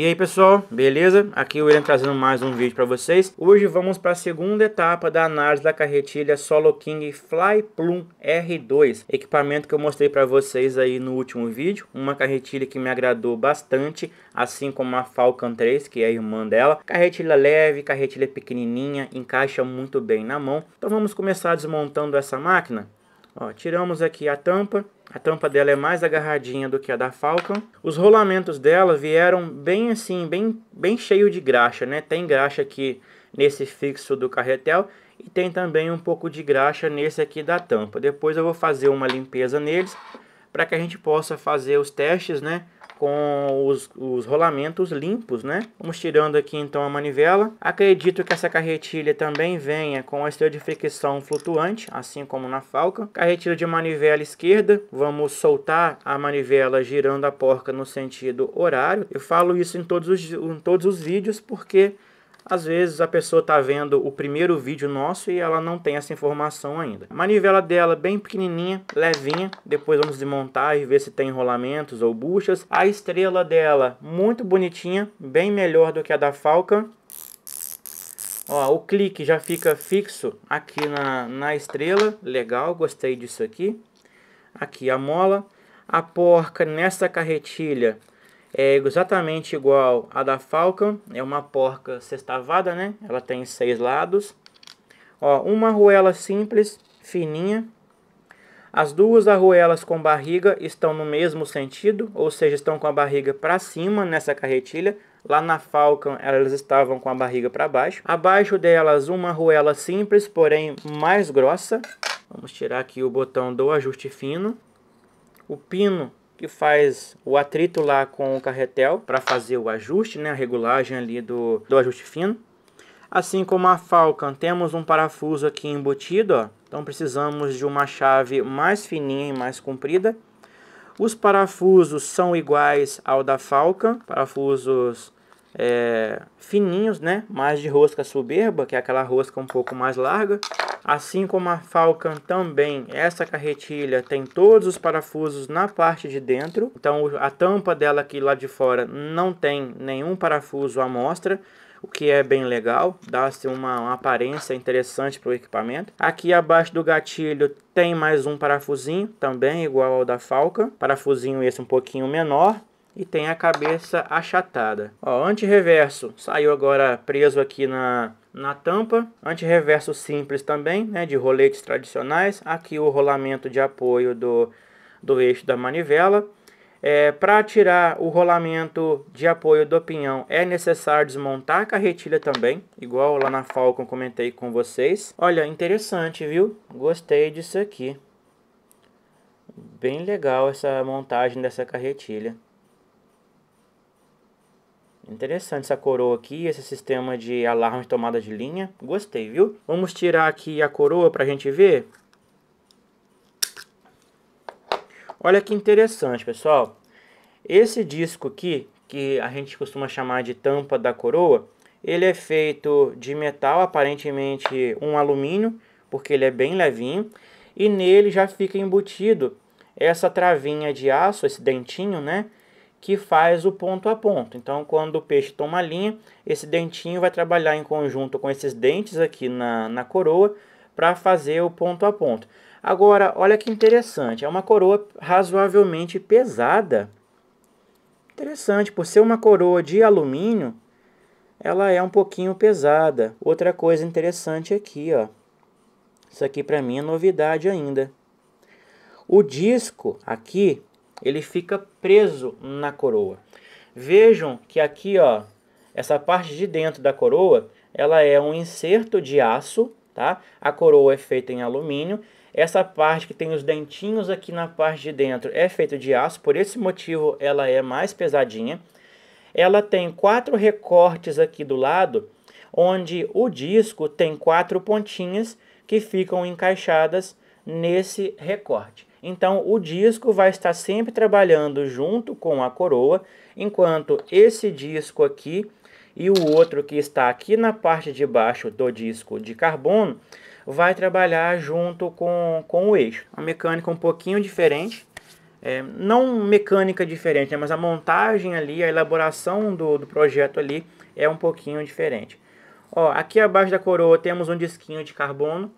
E aí pessoal, beleza? Aqui é o Irã trazendo mais um vídeo para vocês. Hoje vamos para a segunda etapa da análise da carretilha Solo King Fly Plum R2, equipamento que eu mostrei para vocês aí no último vídeo. Uma carretilha que me agradou bastante, assim como a Falcon 3, que é a irmã dela. Carretilha leve, carretilha pequenininha, encaixa muito bem na mão. Então vamos começar desmontando essa máquina? Ó, tiramos aqui a tampa. A tampa dela é mais agarradinha do que a da Falcon. Os rolamentos dela vieram bem assim, bem, bem cheio de graxa, né? Tem graxa aqui nesse fixo do carretel e tem também um pouco de graxa nesse aqui da tampa. Depois eu vou fazer uma limpeza neles para que a gente possa fazer os testes, né? com os, os rolamentos limpos, né? Vamos tirando aqui então a manivela. Acredito que essa carretilha também venha com a esteira de fricção flutuante, assim como na falca. Carretilha de manivela esquerda, vamos soltar a manivela girando a porca no sentido horário. Eu falo isso em todos os, em todos os vídeos porque às vezes a pessoa está vendo o primeiro vídeo nosso e ela não tem essa informação ainda. manivela dela bem pequenininha, levinha. Depois vamos desmontar e ver se tem enrolamentos ou buchas. A estrela dela muito bonitinha, bem melhor do que a da Falcon. Ó, o clique já fica fixo aqui na, na estrela. Legal, gostei disso aqui. Aqui a mola. A porca nessa carretilha é exatamente igual a da Falcon, é uma porca sextavada, né? Ela tem seis lados. Ó, uma arruela simples, fininha. As duas arruelas com barriga estão no mesmo sentido, ou seja, estão com a barriga para cima nessa carretilha. Lá na Falcon, elas estavam com a barriga para baixo. Abaixo delas, uma arruela simples, porém mais grossa. Vamos tirar aqui o botão do ajuste fino. O pino que faz o atrito lá com o carretel para fazer o ajuste, né, a regulagem ali do, do ajuste fino. Assim como a Falcon, temos um parafuso aqui embutido, ó. então precisamos de uma chave mais fininha e mais comprida. Os parafusos são iguais ao da Falcon, parafusos é, fininhos, né? mais de rosca soberba, que é aquela rosca um pouco mais larga. Assim como a Falcon também, essa carretilha tem todos os parafusos na parte de dentro. Então a tampa dela aqui lá de fora não tem nenhum parafuso à mostra o que é bem legal, dá-se uma, uma, aparência interessante para o equipamento. Aqui abaixo do gatilho tem mais um parafusinho, também igual ao da Falcon, parafusinho esse um pouquinho menor. E tem a cabeça achatada. Ó, anti-reverso saiu agora preso aqui na, na tampa, anti-reverso simples também, né, de roletes tradicionais, aqui o rolamento de apoio do, do eixo da manivela. É, Para tirar o rolamento de apoio do pinhão é necessário desmontar a carretilha também, igual lá na Falcon comentei com vocês. Olha, interessante, viu? Gostei disso aqui. Bem legal essa montagem dessa carretilha. Interessante essa coroa aqui, esse sistema de alarme de tomada de linha. Gostei, viu? Vamos tirar aqui a coroa para a gente ver. Olha que interessante, pessoal. Esse disco aqui, que a gente costuma chamar de tampa da coroa, ele é feito de metal, aparentemente um alumínio, porque ele é bem levinho. E nele já fica embutido essa travinha de aço, esse dentinho, né? que faz o ponto a ponto. Então, quando o peixe toma a linha, esse dentinho vai trabalhar em conjunto com esses dentes aqui na, na coroa para fazer o ponto a ponto. Agora, olha que interessante, é uma coroa razoavelmente pesada. Interessante, por ser uma coroa de alumínio, ela é um pouquinho pesada. Outra coisa interessante aqui, ó. Isso aqui para mim é novidade ainda. O disco aqui ele fica preso na coroa. Vejam que aqui, ó, essa parte de dentro da coroa, ela é um inserto de aço, tá? A coroa é feita em alumínio. Essa parte que tem os dentinhos aqui na parte de dentro é feita de aço, por esse motivo ela é mais pesadinha. Ela tem quatro recortes aqui do lado, onde o disco tem quatro pontinhas que ficam encaixadas nesse recorte. Então, o disco vai estar sempre trabalhando junto com a coroa, enquanto esse disco aqui e o outro que está aqui na parte de baixo do disco de carbono vai trabalhar junto com, com o eixo. Uma mecânica um pouquinho diferente, é, não mecânica diferente, né, mas a montagem ali, a elaboração do, do projeto ali é um pouquinho diferente. Ó, aqui abaixo da coroa temos um disquinho de carbono,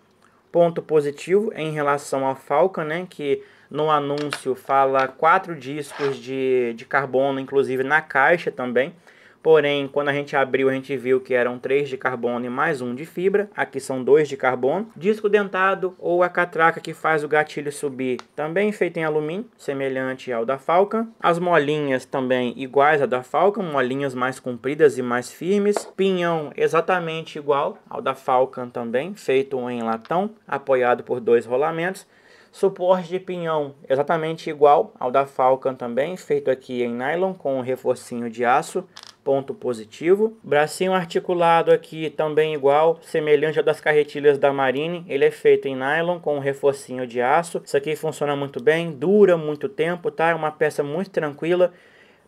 ponto positivo em relação ao Falcon, né, que no anúncio fala quatro discos de, de carbono, inclusive na caixa também. Porém, quando a gente abriu, a gente viu que eram três de carbono e mais um de fibra. Aqui são dois de carbono. Disco dentado ou a catraca que faz o gatilho subir, também feito em alumínio, semelhante ao da Falcon. As molinhas também iguais à da Falcon, molinhas mais compridas e mais firmes. Pinhão exatamente igual ao da Falcon também, feito em latão, apoiado por dois rolamentos. Suporte de pinhão exatamente igual ao da Falcon também, feito aqui em nylon com um reforcinho de aço ponto positivo. Bracinho articulado aqui também igual, semelhante ao das carretilhas da Marine, ele é feito em nylon com um reforcinho de aço. Isso aqui funciona muito bem, dura muito tempo, tá? É uma peça muito tranquila,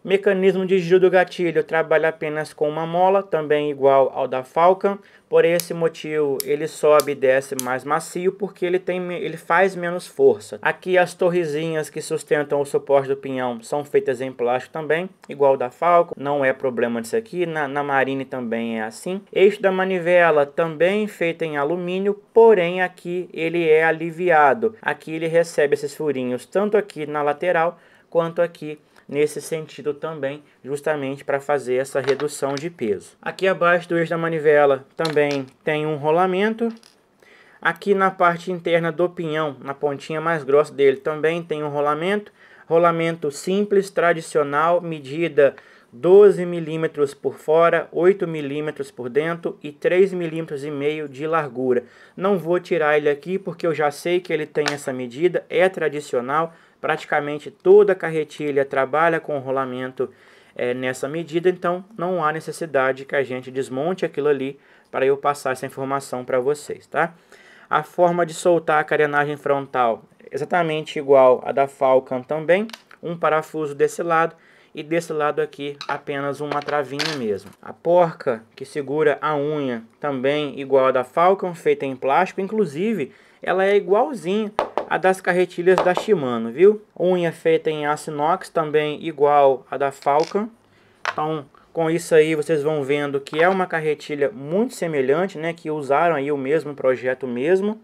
Mecanismo de giro do gatilho trabalha apenas com uma mola, também igual ao da Falcon. Por esse motivo, ele sobe e desce mais macio porque ele, tem, ele faz menos força. Aqui as torrezinhas que sustentam o suporte do pinhão são feitas em plástico também, igual da Falcon. Não é problema disso aqui, na, na Marine também é assim. Eixo da manivela também feito em alumínio, porém aqui ele é aliviado. Aqui ele recebe esses furinhos tanto aqui na lateral quanto aqui nesse sentido também, justamente para fazer essa redução de peso. Aqui abaixo do eixo da manivela também tem um rolamento. Aqui na parte interna do pinhão, na pontinha mais grossa dele, também tem um rolamento. Rolamento simples, tradicional, medida 12 milímetros por fora, 8 milímetros por dentro e 3 milímetros e meio de largura. Não vou tirar ele aqui porque eu já sei que ele tem essa medida, é tradicional, praticamente toda carretilha trabalha com rolamento é, nessa medida, então não há necessidade que a gente desmonte aquilo ali para eu passar essa informação para vocês, tá? A forma de soltar a carenagem frontal exatamente igual a da Falcon também, um parafuso desse lado e desse lado aqui apenas uma travinha mesmo. A porca que segura a unha também igual a da Falcon, feita em plástico, inclusive ela é igualzinha a das carretilhas da Shimano, viu? Unha feita em aço inox, também igual a da Falcon. Então, com isso aí vocês vão vendo que é uma carretilha muito semelhante, né? Que usaram aí o mesmo projeto mesmo.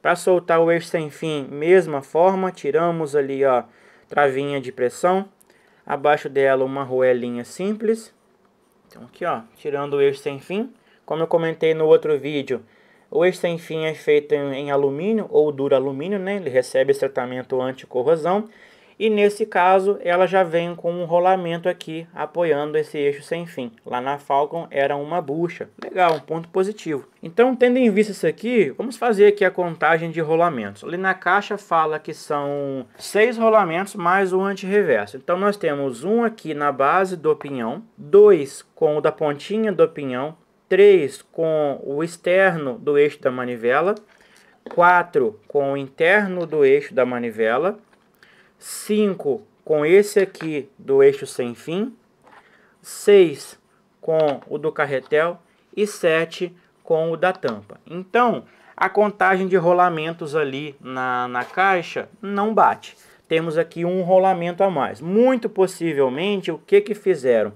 Para soltar o eixo sem fim, mesma forma, tiramos ali a travinha de pressão, abaixo dela uma roelinha simples. Então aqui ó, tirando o eixo sem fim, como eu comentei no outro vídeo, o eixo sem fim é feito em, em alumínio ou duro alumínio, né? Ele recebe esse tratamento anticorrosão e nesse caso, ela já vem com um rolamento aqui apoiando esse eixo sem fim. Lá na Falcon era uma bucha. Legal, um ponto positivo. Então, tendo em vista isso aqui, vamos fazer aqui a contagem de rolamentos. Ali na caixa fala que são seis rolamentos mais o antirreverso. Então, nós temos um aqui na base do pinhão, dois com o da pontinha do pinhão, três com o externo do eixo da manivela, quatro com o interno do eixo da manivela, 5 com esse aqui do eixo sem fim, 6 com o do carretel e 7 com o da tampa. Então, a contagem de rolamentos ali na, na caixa não bate. Temos aqui um rolamento a mais. Muito possivelmente, o que, que fizeram?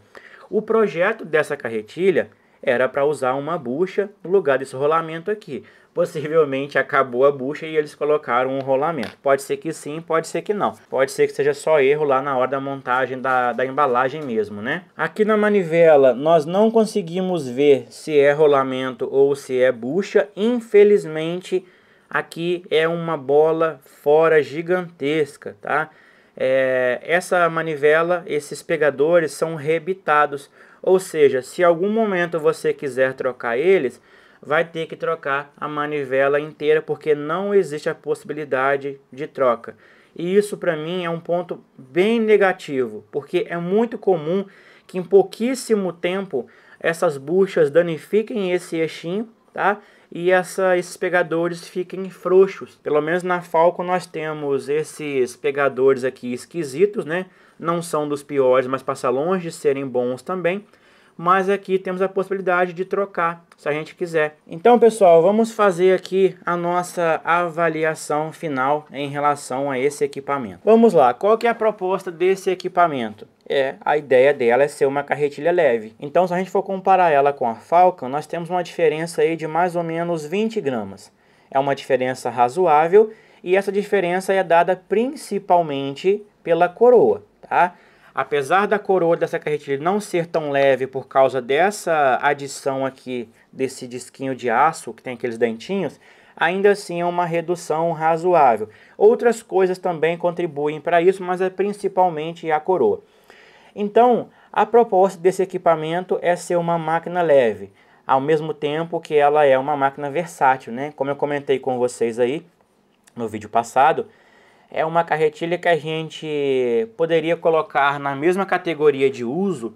O projeto dessa carretilha era para usar uma bucha no lugar desse rolamento aqui possivelmente acabou a bucha e eles colocaram um rolamento. Pode ser que sim, pode ser que não. Pode ser que seja só erro lá na hora da montagem da, da embalagem mesmo, né? Aqui na manivela nós não conseguimos ver se é rolamento ou se é bucha. Infelizmente aqui é uma bola fora gigantesca, tá? É, essa manivela, esses pegadores são rebitados. Ou seja, se algum momento você quiser trocar eles vai ter que trocar a manivela inteira porque não existe a possibilidade de troca. E isso para mim é um ponto bem negativo, porque é muito comum que em pouquíssimo tempo essas buchas danifiquem esse eixinho, tá? E essa, esses pegadores fiquem frouxos. Pelo menos na Falco nós temos esses pegadores aqui esquisitos, né? Não são dos piores, mas passa longe de serem bons também mas aqui temos a possibilidade de trocar se a gente quiser. Então, pessoal, vamos fazer aqui a nossa avaliação final em relação a esse equipamento. Vamos lá, qual que é a proposta desse equipamento? É, a ideia dela é ser uma carretilha leve. Então, se a gente for comparar ela com a Falcon, nós temos uma diferença aí de mais ou menos 20 gramas. É uma diferença razoável e essa diferença é dada principalmente pela coroa, tá? Apesar da coroa dessa carretilha não ser tão leve por causa dessa adição aqui desse disquinho de aço que tem aqueles dentinhos, ainda assim é uma redução razoável. Outras coisas também contribuem para isso, mas é principalmente a coroa. Então, a proposta desse equipamento é ser uma máquina leve, ao mesmo tempo que ela é uma máquina versátil, né? Como eu comentei com vocês aí no vídeo passado, é uma carretilha que a gente poderia colocar na mesma categoria de uso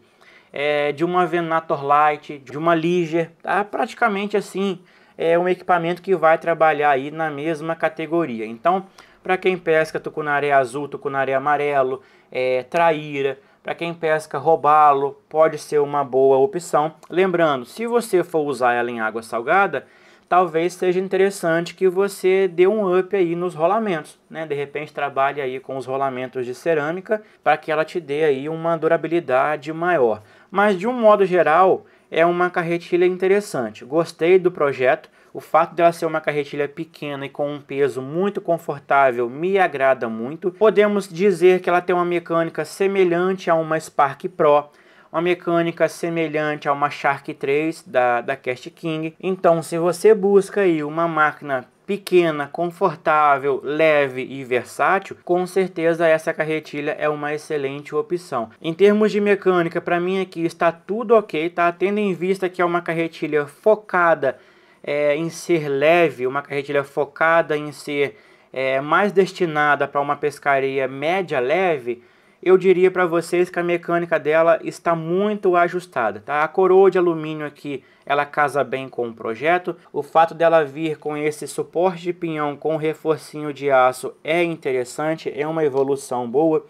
é, de uma Venator Lite, de uma Liger, tá? praticamente assim é um equipamento que vai trabalhar aí na mesma categoria. Então, para quem pesca tucunaré azul, tucunaré amarelo, é, traíra, para quem pesca robalo, pode ser uma boa opção. Lembrando, se você for usar ela em água salgada, talvez seja interessante que você dê um up aí nos rolamentos, né? De repente trabalhe aí com os rolamentos de cerâmica para que ela te dê aí uma durabilidade maior. Mas de um modo geral, é uma carretilha interessante. Gostei do projeto. O fato dela ser uma carretilha pequena e com um peso muito confortável me agrada muito. Podemos dizer que ela tem uma mecânica semelhante a uma Spark Pro uma mecânica semelhante a uma Shark 3 da, da Cast King. Então, se você busca aí uma máquina pequena, confortável, leve e versátil, com certeza essa carretilha é uma excelente opção. Em termos de mecânica, para mim aqui está tudo ok, tá? Tendo em vista que é uma carretilha focada é, em ser leve, uma carretilha focada em ser é, mais destinada para uma pescaria média leve, eu diria para vocês que a mecânica dela está muito ajustada. Tá? A coroa de alumínio aqui, ela casa bem com o projeto. O fato dela vir com esse suporte de pinhão com reforcinho de aço é interessante, é uma evolução boa.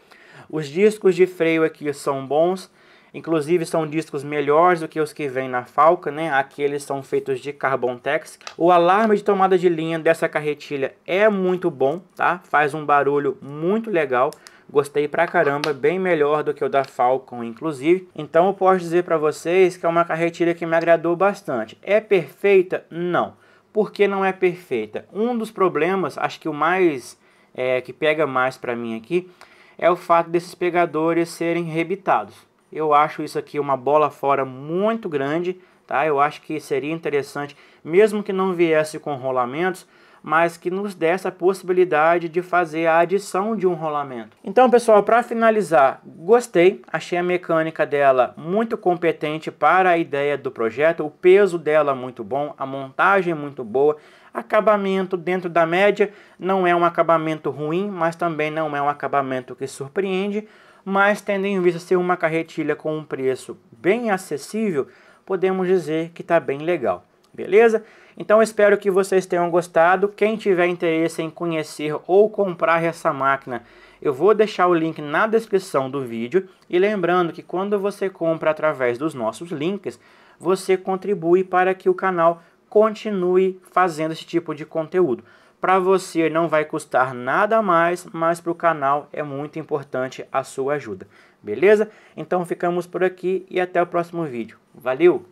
Os discos de freio aqui são bons, inclusive são discos melhores do que os que vêm na Falca, né? Aqueles são feitos de Carbontex. O alarme de tomada de linha dessa carretilha é muito bom, tá? Faz um barulho muito legal. Gostei pra caramba, bem melhor do que o da Falcon, inclusive. Então eu posso dizer para vocês que é uma carretilha que me agradou bastante. É perfeita? Não. Por que não é perfeita? Um dos problemas, acho que o mais é, que pega mais para mim aqui, é o fato desses pegadores serem rebitados. Eu acho isso aqui uma bola fora muito grande, tá? Eu acho que seria interessante, mesmo que não viesse com rolamentos, mas que nos desse a possibilidade de fazer a adição de um rolamento. Então, pessoal, para finalizar, gostei, achei a mecânica dela muito competente para a ideia do projeto, o peso dela muito bom, a montagem muito boa, acabamento dentro da média, não é um acabamento ruim, mas também não é um acabamento que surpreende, mas tendo em vista ser uma carretilha com um preço bem acessível, podemos dizer que está bem legal, beleza? Então espero que vocês tenham gostado. Quem tiver interesse em conhecer ou comprar essa máquina, eu vou deixar o link na descrição do vídeo. E lembrando que quando você compra através dos nossos links, você contribui para que o canal continue fazendo esse tipo de conteúdo. Para você não vai custar nada mais, mas para o canal é muito importante a sua ajuda. Beleza? Então ficamos por aqui e até o próximo vídeo. Valeu!